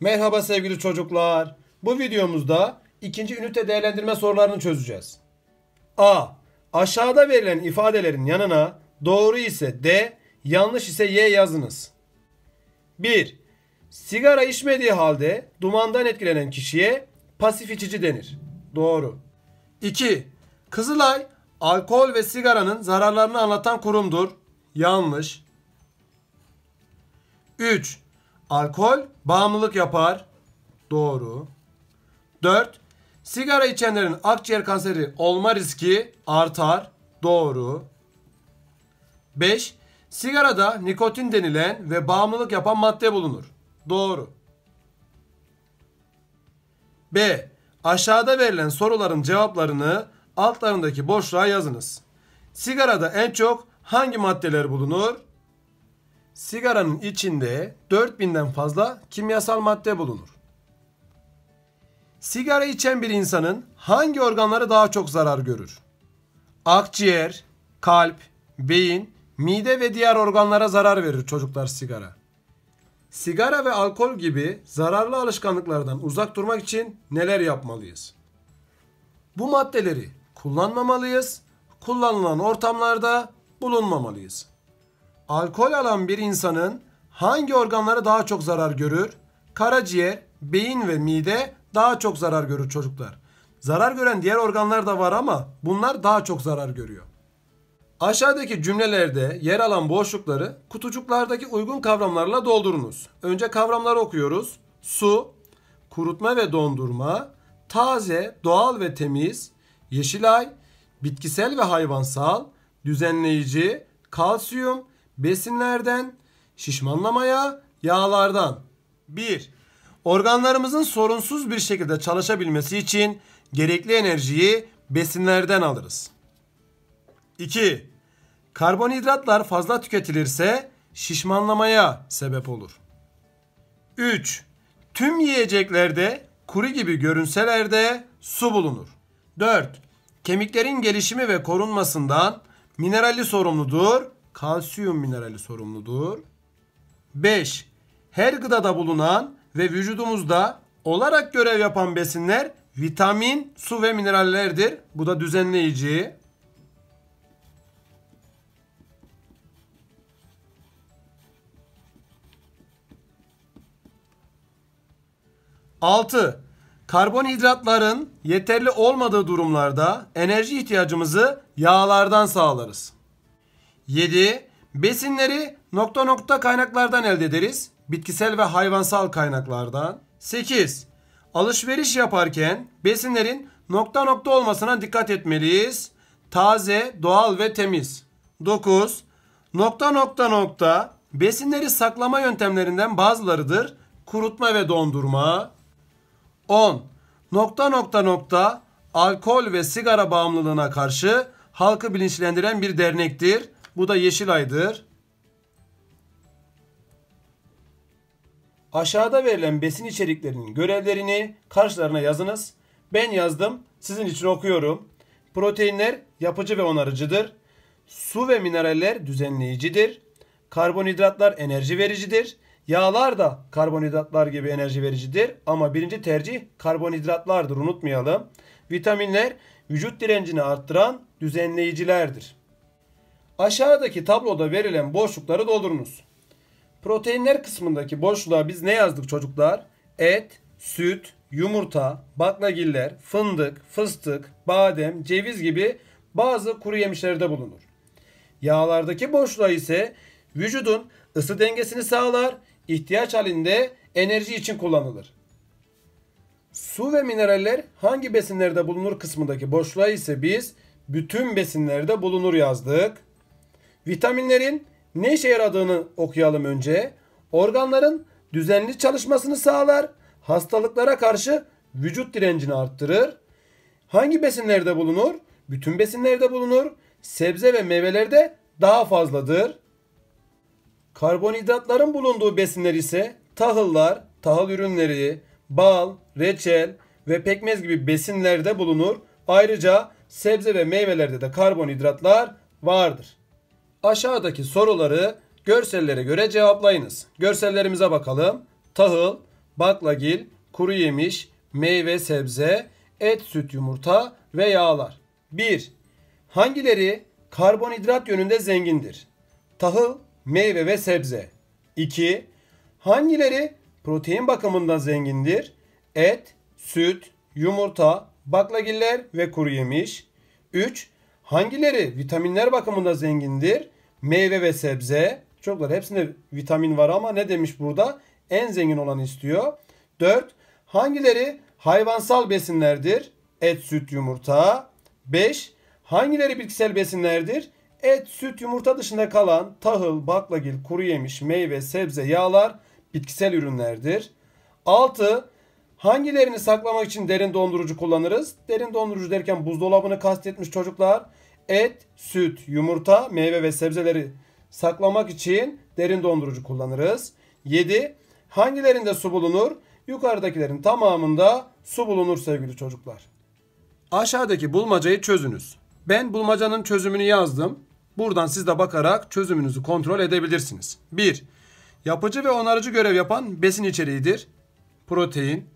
Merhaba sevgili çocuklar. Bu videomuzda ikinci ünite değerlendirme sorularını çözeceğiz. A. Aşağıda verilen ifadelerin yanına doğru ise D, yanlış ise Y yazınız. 1. Sigara içmediği halde dumandan etkilenen kişiye pasif içici denir. Doğru. 2. Kızılay alkol ve sigaranın zararlarını anlatan kurumdur. Yanlış. 3. Alkol bağımlılık yapar. Doğru. 4. Sigara içenlerin akciğer kanseri olma riski artar. Doğru. 5. Sigarada nikotin denilen ve bağımlılık yapan madde bulunur. Doğru. B. Aşağıda verilen soruların cevaplarını altlarındaki boşluğa yazınız. Sigarada en çok hangi maddeler bulunur? sigaranın içinde 4000'den fazla kimyasal madde bulunur. Sigara içen bir insanın hangi organları daha çok zarar görür? Akciğer, kalp, beyin, mide ve diğer organlara zarar verir çocuklar sigara. Sigara ve alkol gibi zararlı alışkanlıklardan uzak durmak için neler yapmalıyız? Bu maddeleri kullanmamalıyız, kullanılan ortamlarda bulunmamalıyız. Alkol alan bir insanın hangi organları daha çok zarar görür? Karaciğer, beyin ve mide daha çok zarar görür çocuklar. Zarar gören diğer organlar da var ama bunlar daha çok zarar görüyor. Aşağıdaki cümlelerde yer alan boşlukları kutucuklardaki uygun kavramlarla doldurunuz. Önce kavramları okuyoruz. Su, kurutma ve dondurma, taze, doğal ve temiz, yeşilay, bitkisel ve hayvansal, düzenleyici, kalsiyum, besinlerden, şişmanlamaya, yağlardan. 1. Organlarımızın sorunsuz bir şekilde çalışabilmesi için gerekli enerjiyi besinlerden alırız. 2. Karbonhidratlar fazla tüketilirse şişmanlamaya sebep olur. 3. Tüm yiyeceklerde kuru gibi görünselerde su bulunur. 4. Kemiklerin gelişimi ve korunmasından minerali sorumludur kalsiyum minerali sorumludur. 5. Her gıdada bulunan ve vücudumuzda olarak görev yapan besinler vitamin, su ve minerallerdir. Bu da düzenleyici. Altı, karbonhidratların yeterli olmadığı durumlarda enerji ihtiyacımızı yağlardan sağlarız. 7. Besinleri nokta nokta kaynaklardan elde ederiz. Bitkisel ve hayvansal kaynaklardan. 8. Alışveriş yaparken besinlerin nokta nokta olmasına dikkat etmeliyiz. Taze, doğal ve temiz. 9. Nokta nokta nokta besinleri saklama yöntemlerinden bazılarıdır. Kurutma ve dondurma. 10. Nokta nokta nokta alkol ve sigara bağımlılığına karşı halkı bilinçlendiren bir dernektir. Bu da Yeşilay'dır. Aşağıda verilen besin içeriklerinin görevlerini karşılarına yazınız. Ben yazdım. Sizin için okuyorum. Proteinler yapıcı ve onarıcıdır. Su ve mineraller düzenleyicidir. Karbonhidratlar enerji vericidir. Yağlar da karbonhidratlar gibi enerji vericidir ama birinci tercih karbonhidratlardır unutmayalım. Vitaminler vücut direncini arttıran düzenleyicilerdir. Aşağıdaki tabloda verilen boşlukları doldurunuz. Proteinler kısmındaki boşluğa biz ne yazdık çocuklar? Et, süt, yumurta, baklagiller, fındık, fıstık, badem, ceviz gibi bazı kuru yemişlerde bulunur. Yağlardaki boşluğa ise vücudun ısı dengesini sağlar, ihtiyaç halinde enerji için kullanılır. Su ve mineraller hangi besinlerde bulunur kısmındaki boşluğa ise biz bütün besinlerde bulunur yazdık. Vitaminlerin ne işe yaradığını okuyalım önce. Organların düzenli çalışmasını sağlar. Hastalıklara karşı vücut direncini arttırır. Hangi besinlerde bulunur? Bütün besinlerde bulunur. Sebze ve meyvelerde daha fazladır. Karbonhidratların bulunduğu besinler ise tahıllar, tahıl ürünleri, bal, reçel ve pekmez gibi besinlerde bulunur. Ayrıca sebze ve meyvelerde de karbonhidratlar vardır aşağıdaki soruları görsellere göre cevaplayınız. Görsellerimize bakalım. Tahıl, baklagil, kuru yemiş, meyve, sebze, et, süt, yumurta ve yağlar. 1. Hangileri karbonhidrat yönünde zengindir? Tahıl, meyve ve sebze. 2. Hangileri protein bakımından zengindir? Et, süt, yumurta, baklagiller ve kuru yemiş. 3. Hangileri vitaminler bakımından zengindir? meyve ve sebze. çoklar hepsinde vitamin var ama ne demiş burada? En zengin olanı istiyor. 4. Hangileri hayvansal besinlerdir? Et, süt, yumurta. 5. Hangileri bitkisel besinlerdir? Et, süt, yumurta dışında kalan tahıl, baklagil, kuru yemiş, meyve, sebze, yağlar bitkisel ürünlerdir. 6. Hangilerini saklamak için derin dondurucu kullanırız? Derin dondurucu derken buzdolabını kastetmiş çocuklar et, süt, yumurta, meyve ve sebzeleri saklamak için derin dondurucu kullanırız. 7. Hangilerinde su bulunur? Yukarıdakilerin tamamında su bulunur sevgili çocuklar. Aşağıdaki bulmacayı çözünüz. Ben bulmacanın çözümünü yazdım. Buradan siz de bakarak çözümünüzü kontrol edebilirsiniz. 1. Yapıcı ve onarıcı görev yapan besin içeriğidir. Protein.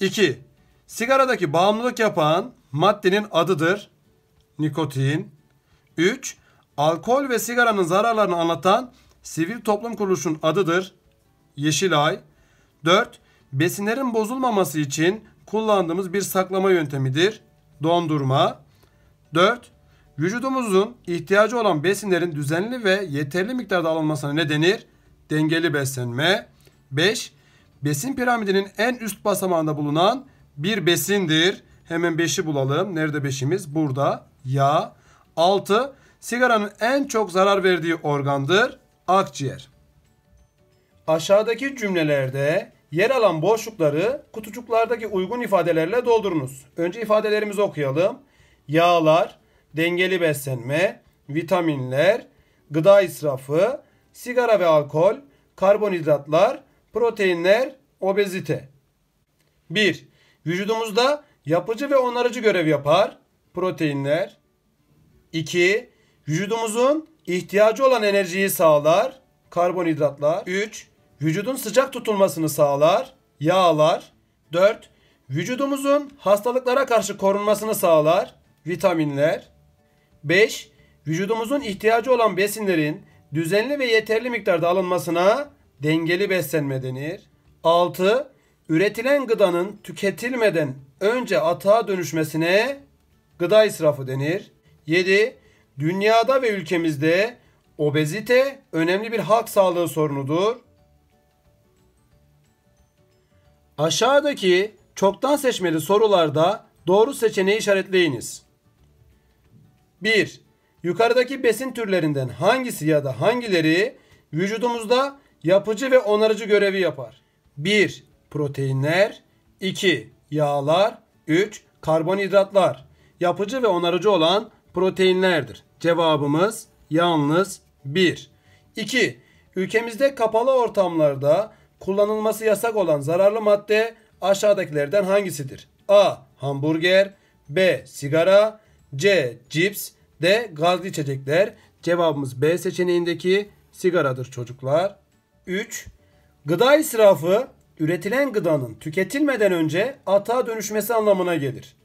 2. Sigaradaki bağımlılık yapan maddenin adıdır nikotin. 3. Alkol ve sigaranın zararlarını anlatan sivil toplum kuruluşun adıdır. Yeşilay. 4. Besinlerin bozulmaması için kullandığımız bir saklama yöntemidir. Dondurma. 4. Vücudumuzun ihtiyacı olan besinlerin düzenli ve yeterli miktarda alınmasına ne denir? Dengeli beslenme. 5. Besin piramidinin en üst basamağında bulunan bir besindir. Hemen 5'i bulalım. Nerede 5'imiz? Burada yağ. 6. Sigaranın en çok zarar verdiği organdır akciğer. Aşağıdaki cümlelerde yer alan boşlukları kutucuklardaki uygun ifadelerle doldurunuz. Önce ifadelerimizi okuyalım. Yağlar, dengeli beslenme, vitaminler, gıda israfı, sigara ve alkol, karbonhidratlar, proteinler, obezite. 1. Vücudumuzda yapıcı ve onarıcı görev yapar proteinler. 2. Vücudumuzun ihtiyacı olan enerjiyi sağlar. Karbonhidratlar. 3. Vücudun sıcak tutulmasını sağlar. Yağlar. 4. Vücudumuzun hastalıklara karşı korunmasını sağlar. Vitaminler. 5. Vücudumuzun ihtiyacı olan besinlerin düzenli ve yeterli miktarda alınmasına dengeli beslenme denir. 6. Üretilen gıdanın tüketilmeden önce atağa dönüşmesine gıda israfı denir. 7. Dünyada ve ülkemizde obezite önemli bir halk sağlığı sorunudur. Aşağıdaki çoktan seçmeli sorularda doğru seçeneği işaretleyiniz. 1. Yukarıdaki besin türlerinden hangisi ya da hangileri vücudumuzda yapıcı ve onarıcı görevi yapar? 1. Proteinler 2. Yağlar 3. Karbonhidratlar yapıcı ve onarıcı olan proteinlerdir. Cevabımız yalnız 1. 2. Ülkemizde kapalı ortamlarda kullanılması yasak olan zararlı madde aşağıdakilerden hangisidir? A. Hamburger B. Sigara C. Cips D. Gazlı içecekler. Cevabımız B seçeneğindeki sigaradır çocuklar. 3. Gıda israfı üretilen gıdanın tüketilmeden önce atağa dönüşmesi anlamına gelir.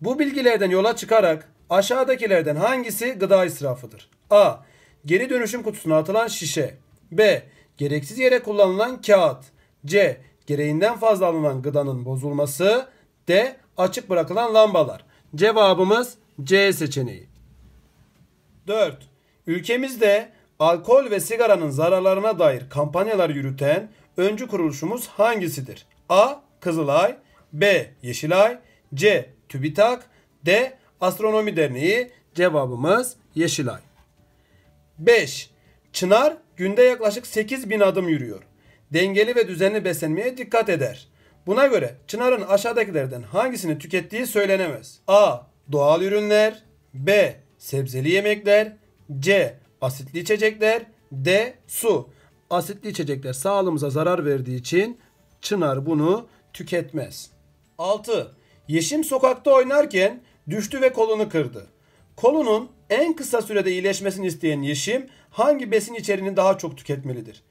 Bu bilgilerden yola çıkarak aşağıdakilerden hangisi gıda israfıdır? A. Geri dönüşüm kutusuna atılan şişe. B. Gereksiz yere kullanılan kağıt. C. Gereğinden fazla alınan gıdanın bozulması. D. Açık bırakılan lambalar. Cevabımız C seçeneği. 4. Ülkemizde alkol ve sigaranın zararlarına dair kampanyalar yürüten öncü kuruluşumuz hangisidir? A. Kızılay B. Yeşilay C. TÜBİTAK. D. Astronomi Derneği. Cevabımız Yeşilay. 5. Çınar günde yaklaşık 8 bin adım yürüyor. Dengeli ve düzenli beslenmeye dikkat eder. Buna göre Çınar'ın aşağıdakilerden hangisini tükettiği söylenemez. A. Doğal ürünler. B. Sebzeli yemekler. C. Asitli içecekler. D. Su. Asitli içecekler sağlığımıza zarar verdiği için Çınar bunu tüketmez. 6. Yeşim sokakta oynarken düştü ve kolunu kırdı. Kolunun en kısa sürede iyileşmesini isteyen Yeşim hangi besin içeriğini daha çok tüketmelidir?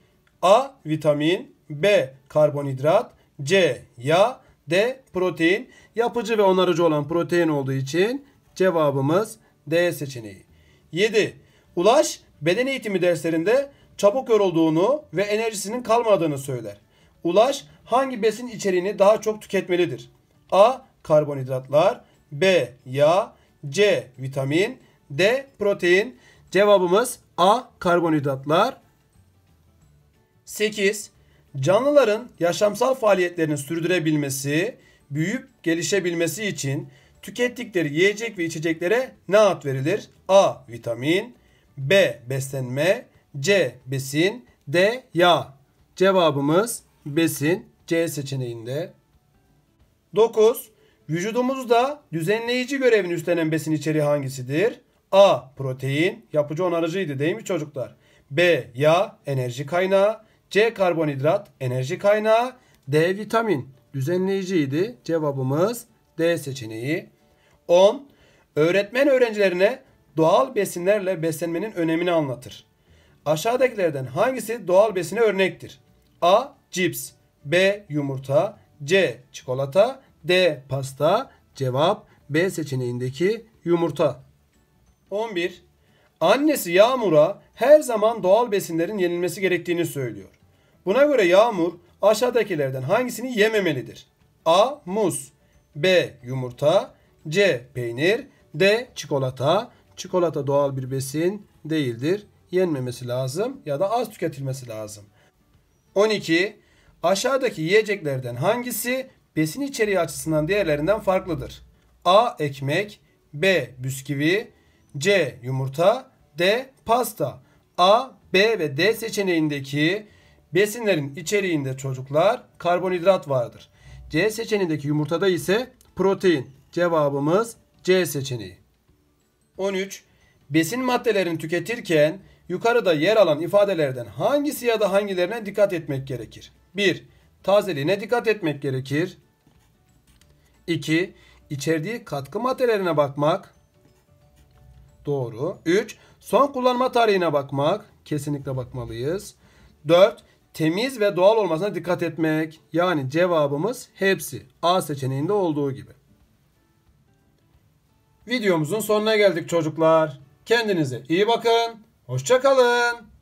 A. Vitamin B. Karbonhidrat C. Yağ D. Protein Yapıcı ve onarıcı olan protein olduğu için cevabımız D seçeneği. 7. Ulaş beden eğitimi derslerinde çabuk yorulduğunu ve enerjisinin kalmadığını söyler. Ulaş hangi besin içeriğini daha çok tüketmelidir? A karbonhidratlar, B yağ, C vitamin, D protein. Cevabımız A karbonhidratlar. 8. Canlıların yaşamsal faaliyetlerini sürdürebilmesi, büyüyüp gelişebilmesi için tükettikleri yiyecek ve içeceklere ne ad verilir? A. Vitamin B. Beslenme C. Besin D. Yağ Cevabımız besin C seçeneğinde. 9. Vücudumuzda düzenleyici görevini üstlenen besin içeriği hangisidir? A. Protein, yapıcı onarıcıydı değil mi çocuklar? B. Yağ, enerji kaynağı. C. Karbonhidrat, enerji kaynağı. D. Vitamin, düzenleyiciydi. Cevabımız D seçeneği. 10. Öğretmen öğrencilerine doğal besinlerle beslenmenin önemini anlatır. Aşağıdakilerden hangisi doğal besine örnektir? A. Cips B. Yumurta C. Çikolata D. Pasta. Cevap B seçeneğindeki yumurta. 11. Annesi Yağmur'a her zaman doğal besinlerin yenilmesi gerektiğini söylüyor. Buna göre Yağmur aşağıdakilerden hangisini yememelidir? A. Muz B. Yumurta C. Peynir D. Çikolata Çikolata doğal bir besin değildir. Yenmemesi lazım ya da az tüketilmesi lazım. 12. Aşağıdaki yiyeceklerden hangisi besin içeriği açısından diğerlerinden farklıdır. A. Ekmek B. Bisküvi C. Yumurta D. Pasta A, B ve D seçeneğindeki besinlerin içeriğinde çocuklar karbonhidrat vardır. C seçeneğindeki yumurtada ise protein. Cevabımız C seçeneği. 13. Besin maddelerini tüketirken yukarıda yer alan ifadelerden hangisi ya da hangilerine dikkat etmek gerekir? 1. Tazeliğine dikkat etmek gerekir. 2. İçerdiği katkı maddelerine bakmak. Doğru. 3. Son kullanma tarihine bakmak. Kesinlikle bakmalıyız. 4. Temiz ve doğal olmasına dikkat etmek. Yani cevabımız hepsi A seçeneğinde olduğu gibi. Videomuzun sonuna geldik çocuklar. Kendinize iyi bakın. Hoşçakalın.